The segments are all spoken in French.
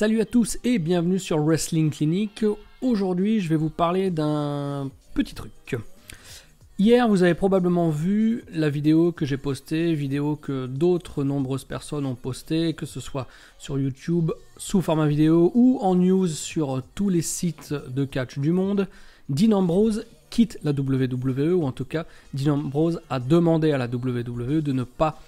Salut à tous et bienvenue sur Wrestling Clinic. Aujourd'hui, je vais vous parler d'un petit truc. Hier, vous avez probablement vu la vidéo que j'ai postée, vidéo que d'autres nombreuses personnes ont postée, que ce soit sur YouTube sous format vidéo ou en news sur tous les sites de catch du monde. Dean Ambrose quitte la WWE, ou en tout cas, Dean Ambrose a demandé à la WWE de ne pas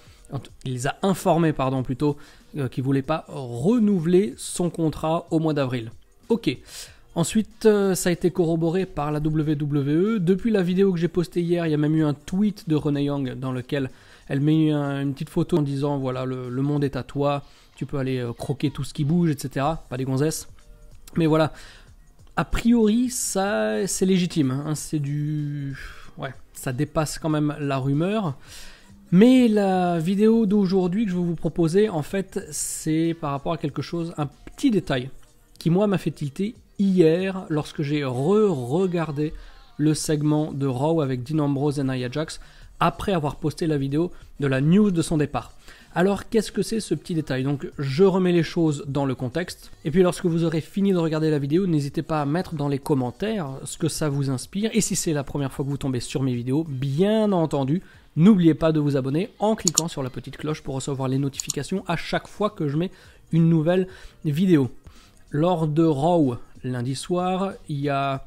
il les a informés, pardon, plutôt, qu'ils euh, qu'il ne voulait pas renouveler son contrat au mois d'avril. Ok. Ensuite, euh, ça a été corroboré par la WWE. Depuis la vidéo que j'ai postée hier, il y a même eu un tweet de Renee Young dans lequel elle met une petite photo en disant voilà, le, monde est à toi, tu peux aller euh, croquer tout ce qui bouge, etc. Pas des gonzesses. Mais voilà. A priori, ça, c'est légitime. Hein. C'est du. Ouais, ça dépasse quand même la rumeur. Mais la vidéo d'aujourd'hui que je vais vous proposer, en fait, c'est par rapport à quelque chose, un petit détail qui, moi, m'a fait tilter hier lorsque j'ai re-regardé le segment de Raw avec Dean Ambrose et Nia Jax après avoir posté la vidéo de la news de son départ. Alors qu'est-ce que c'est ce petit détail Donc je remets les choses dans le contexte, et puis lorsque vous aurez fini de regarder la vidéo, n'hésitez pas à mettre dans les commentaires ce que ça vous inspire, et si c'est la première fois que vous tombez sur mes vidéos, bien entendu, n'oubliez pas de vous abonner en cliquant sur la petite cloche pour recevoir les notifications à chaque fois que je mets une nouvelle vidéo. Lors de Raw lundi soir, il y a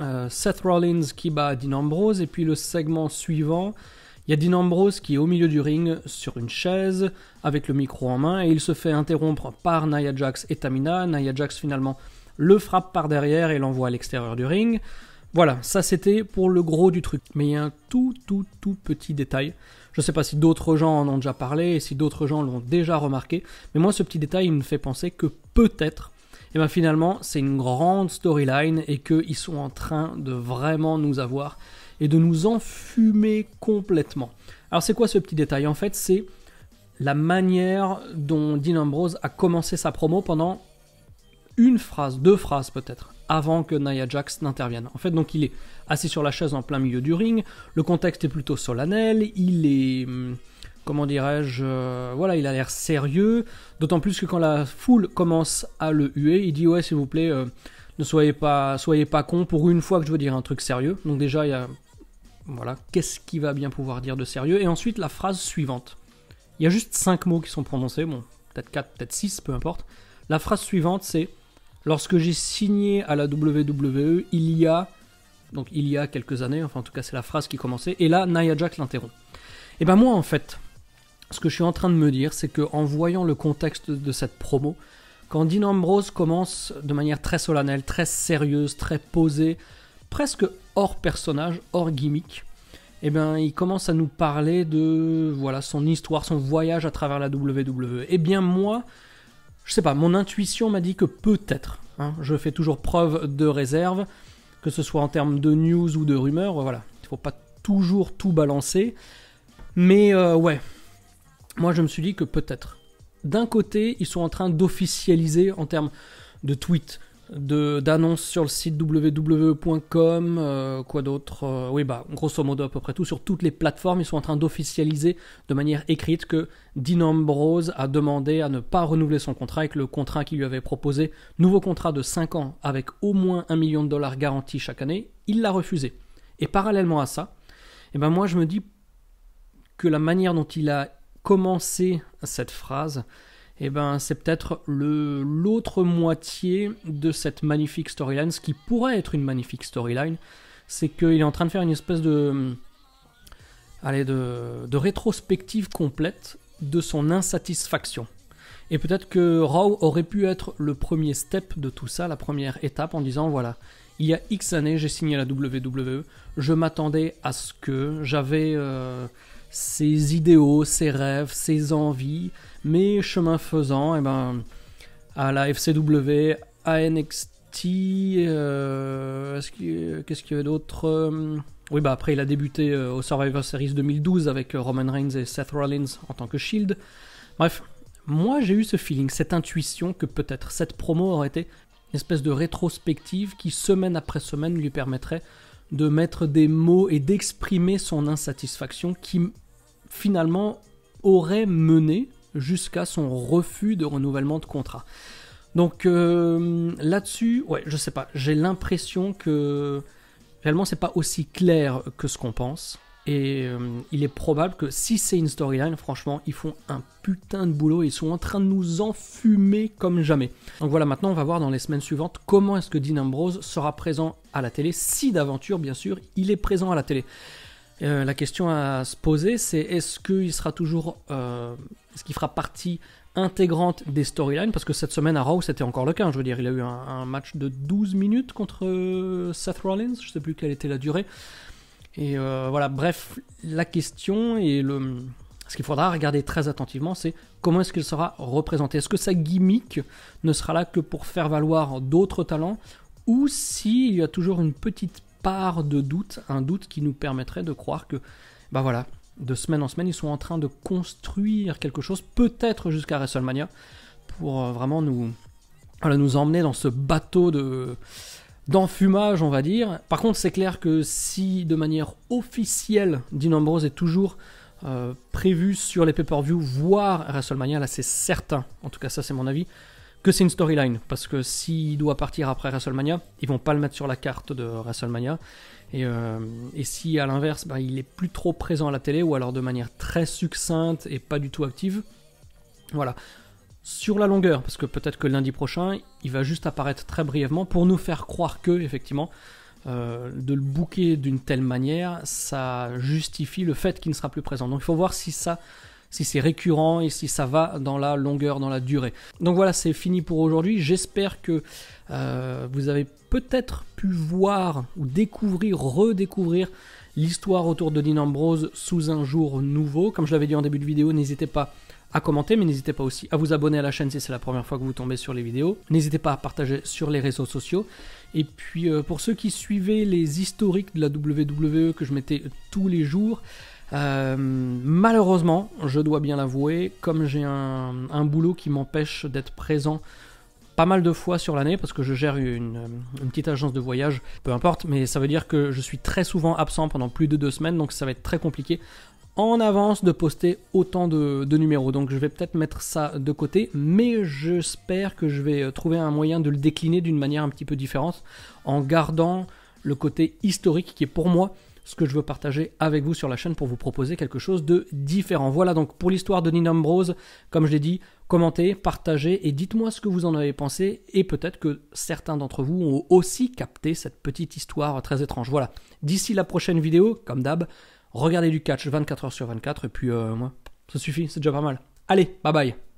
euh, Seth Rollins qui bat Dean Ambrose, et puis le segment suivant, il y a Dean Ambrose qui est au milieu du ring sur une chaise avec le micro en main et il se fait interrompre par Nia Jax et Tamina. Nia Jax finalement le frappe par derrière et l'envoie à l'extérieur du ring. Voilà, ça c'était pour le gros du truc. Mais il y a un tout tout tout petit détail. Je ne sais pas si d'autres gens en ont déjà parlé et si d'autres gens l'ont déjà remarqué. Mais moi ce petit détail il me fait penser que peut-être et eh bien finalement, c'est une grande storyline et qu'ils sont en train de vraiment nous avoir et de nous enfumer complètement. Alors c'est quoi ce petit détail En fait, c'est la manière dont Dean Ambrose a commencé sa promo pendant une phrase, deux phrases peut-être, avant que Nia Jax n'intervienne. En fait, donc il est assis sur la chaise en plein milieu du ring, le contexte est plutôt solennel, il est... Hmm, comment dirais-je euh, Voilà, il a l'air sérieux, d'autant plus que quand la foule commence à le huer, il dit ouais s'il vous plaît, euh, ne soyez pas, soyez pas con, pour une fois que je veux dire un truc sérieux. Donc déjà, il y a voilà, qu'est-ce qu'il va bien pouvoir dire de sérieux Et ensuite, la phrase suivante. Il y a juste cinq mots qui sont prononcés, bon, peut-être 4, peut-être 6, peu importe. La phrase suivante, c'est Lorsque j'ai signé à la WWE, il y a. Donc, il y a quelques années, enfin, en tout cas, c'est la phrase qui commençait. Et là, Nia Jack l'interrompt. Et eh ben, moi, en fait, ce que je suis en train de me dire, c'est qu'en voyant le contexte de cette promo, quand Dean Ambrose commence de manière très solennelle, très sérieuse, très posée, presque hors personnage, hors gimmick, eh bien, il commence à nous parler de voilà son histoire, son voyage à travers la WWE. Eh bien, moi, je sais pas, mon intuition m'a dit que peut-être, hein, je fais toujours preuve de réserve, que ce soit en termes de news ou de rumeurs, voilà, il faut pas toujours tout balancer. Mais euh, ouais, moi je me suis dit que peut-être. D'un côté, ils sont en train d'officialiser en termes de tweets, d'annonces sur le site www.com, euh, quoi d'autre euh, Oui, bah, grosso modo à peu près tout. Sur toutes les plateformes, ils sont en train d'officialiser de manière écrite que Dean Ambrose a demandé à ne pas renouveler son contrat avec que le contrat qu'il lui avait proposé, nouveau contrat de 5 ans avec au moins 1 million de dollars garantis chaque année, il l'a refusé. Et parallèlement à ça, eh ben moi je me dis que la manière dont il a commencé cette phrase, et eh ben, c'est peut-être l'autre moitié de cette magnifique storyline, ce qui pourrait être une magnifique storyline, c'est qu'il est en train de faire une espèce de, hum, allez, de, rétrospective complète de son insatisfaction. Et peut-être que Raw aurait pu être le premier step de tout ça, la première étape en disant voilà, il y a X années j'ai signé la WWE, je m'attendais à ce que j'avais euh, ses idéaux, ses rêves, ses envies, mais chemin faisant, et eh ben, à la FCW, à NXT, euh, qu'est-ce qu'il y avait d'autre euh, Oui, bah après, il a débuté euh, au Survivor Series 2012 avec Roman Reigns et Seth Rollins en tant que Shield. Bref, moi j'ai eu ce feeling, cette intuition que peut-être cette promo aurait été une espèce de rétrospective qui, semaine après semaine, lui permettrait de mettre des mots et d'exprimer son insatisfaction qui finalement aurait mené jusqu'à son refus de renouvellement de contrat. Donc euh, là-dessus, ouais, je sais pas, j'ai l'impression que réellement c'est pas aussi clair que ce qu'on pense. Et euh, il est probable que si c'est une storyline, franchement, ils font un putain de boulot ils sont en train de nous enfumer comme jamais. Donc voilà, maintenant on va voir dans les semaines suivantes comment est-ce que Dean Ambrose sera présent à la télé, si d'aventure bien sûr il est présent à la télé. Euh, la question à se poser, c'est est-ce qu'il sera toujours, euh, est-ce qu'il fera partie intégrante des storylines Parce que cette semaine à Raw, c'était encore le cas. Hein, je veux dire, il a eu un, match de 12 minutes contre euh, Seth Rollins. Je sais plus quelle était la durée. Et voilà, bref, la question et le, ce qu'il faudra regarder très attentivement, c'est comment est-ce qu'il sera représenté. Est-ce que sa gimmick ne sera là que pour faire valoir d'autres talents ou s'il y a toujours une petite part de doute, un doute qui nous permettrait de croire que, bah voilà, de semaine en semaine, ils sont en train de construire quelque chose, peut-être jusqu'à WrestleMania, pour euh, vraiment nous, nous emmener dans ce bateau de d'enfumage, on va dire. Par contre, c'est clair que si de manière officielle, Dean Ambrose est toujours euh, prévu sur les pay-per-view, voire WrestleMania, là c'est certain, en tout cas ça c'est mon avis, que c'est une storyline. Parce que s'il doit partir après WrestleMania, ils vont pas le mettre sur la carte de WrestleMania. Et, euh, et si à l'inverse, bah, il est plus trop présent à la télé ou alors de manière très succincte et pas du tout active. Voilà. Sur la longueur, parce que peut-être que lundi prochain, il va juste apparaître très brièvement pour nous faire croire que, effectivement, euh, de le bouquer d'une telle manière, ça justifie le fait qu'il ne sera plus présent. Donc il faut voir si ça si c'est récurrent et si ça va dans la longueur, dans la durée. Donc voilà, c'est fini pour aujourd'hui. J'espère que euh, vous avez peut-être pu voir ou découvrir, redécouvrir l'histoire autour de Dean Ambrose sous un jour nouveau. Comme je l'avais dit en début de vidéo, n'hésitez pas à commenter, mais n'hésitez pas aussi à vous abonner à la chaîne si c'est la première fois que vous tombez sur les vidéos. N'hésitez pas à partager sur les réseaux sociaux. Et puis euh, pour ceux qui suivaient les historiques de la WWE que je mettais tous les jours, euh, malheureusement, je dois bien l'avouer, comme j'ai un, boulot qui m'empêche d'être présent pas mal de fois sur l'année, parce que je gère une, petite agence de voyage, peu importe, mais ça veut dire que je suis très souvent absent pendant plus de deux semaines, donc ça va être très compliqué en avance de poster autant de, de numéros. Donc je vais peut-être mettre ça de côté, mais j'espère que je vais trouver un moyen de le décliner d'une manière un petit peu différente, en gardant le côté historique qui est pour moi ce que je veux partager avec vous sur la chaîne pour vous proposer quelque chose de différent. Voilà donc pour l'histoire de Nina Ambrose, comme je l'ai dit, commentez, partagez et dites-moi ce que vous en avez pensé et peut-être que certains d'entre vous ont aussi capté cette petite histoire très étrange. Voilà, d'ici la prochaine vidéo, comme d'hab, regardez du catch 24h sur 24 et puis euh, moi, ça suffit, c'est déjà pas mal. Allez, bye bye